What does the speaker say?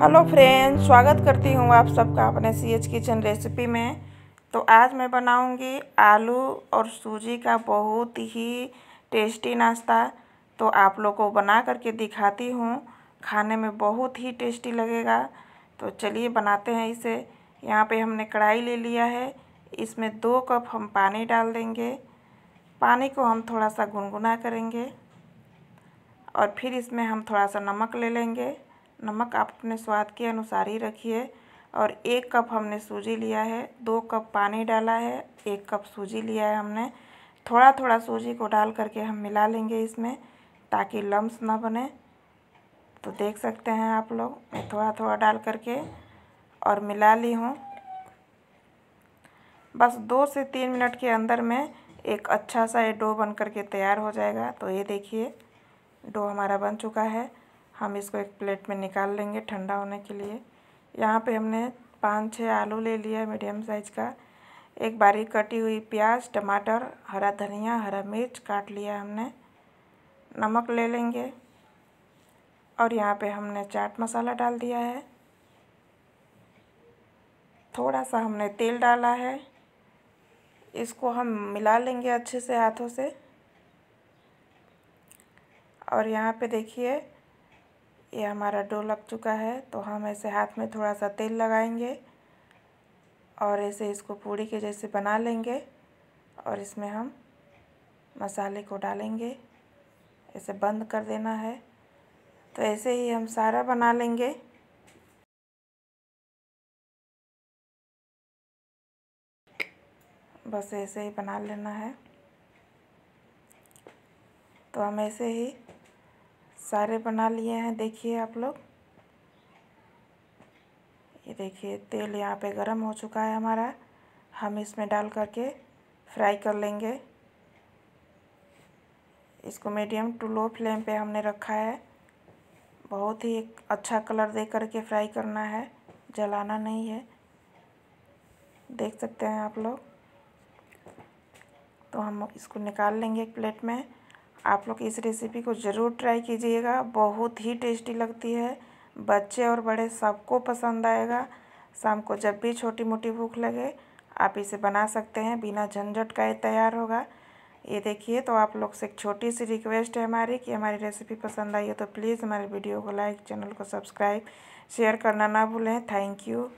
hello friend स्वागत करती हूँ आप सबका अपने सी एच किचन रेसिपी में तो आज मैं बनाऊँगी आलू और सूजी का बहुत ही टेस्टी नाश्ता तो आप लोग को बना करके दिखाती हूँ खाने में बहुत ही टेस्टी लगेगा तो चलिए बनाते हैं इसे यहाँ पे हमने कढ़ाई ले लिया है इसमें दो कप हम पानी डाल देंगे पानी को हम थोड़ा सा गुनगुना करेंगे और फिर इसमें हम थोड़ा सा नमक ले लेंगे नमक आप अपने स्वाद के अनुसार ही रखिए और एक कप हमने सूजी लिया है दो कप पानी डाला है एक कप सूजी लिया है हमने थोड़ा थोड़ा सूजी को डाल करके हम मिला लेंगे इसमें ताकि लम्स ना बने तो देख सकते हैं आप लोग मैं थोड़ा थोड़ा डाल करके और मिला ली हूँ बस दो से तीन मिनट के अंदर में एक अच्छा सा ये डो बन करके तैयार हो जाएगा तो ये देखिए डो हमारा बन चुका है हम इसको एक प्लेट में निकाल लेंगे ठंडा होने के लिए यहाँ पे हमने पाँच छः आलू ले लिया है मीडियम साइज़ का एक बारीक कटी हुई प्याज टमाटर हरा धनिया हरा मिर्च काट लिया हमने नमक ले लेंगे और यहाँ पे हमने चाट मसाला डाल दिया है थोड़ा सा हमने तेल डाला है इसको हम मिला लेंगे अच्छे से हाथों से और यहाँ पे देखिए ये हमारा डो लग चुका है तो हम ऐसे हाथ में थोड़ा सा तेल लगाएंगे और ऐसे इसको पूड़ी के जैसे बना लेंगे और इसमें हम मसाले को डालेंगे ऐसे बंद कर देना है तो ऐसे ही हम सारा बना लेंगे बस ऐसे ही बना लेना है तो हम ऐसे ही सारे बना लिए हैं देखिए आप लोग ये देखिए तेल यहाँ पे गरम हो चुका है हमारा हम इसमें डाल करके फ्राई कर लेंगे इसको मीडियम टू लो फ्लेम पे हमने रखा है बहुत ही अच्छा कलर दे करके फ्राई करना है जलाना नहीं है देख सकते हैं आप लोग तो हम इसको निकाल लेंगे एक प्लेट में आप लोग इस रेसिपी को ज़रूर ट्राई कीजिएगा बहुत ही टेस्टी लगती है बच्चे और बड़े सबको पसंद आएगा शाम को जब भी छोटी मोटी भूख लगे आप इसे बना सकते हैं बिना झंझट का ये तैयार होगा ये देखिए तो आप लोग से एक छोटी सी रिक्वेस्ट है हमारी कि हमारी रेसिपी पसंद आई हो तो प्लीज़ हमारे वीडियो को लाइक चैनल को सब्सक्राइब शेयर करना ना भूलें थैंक यू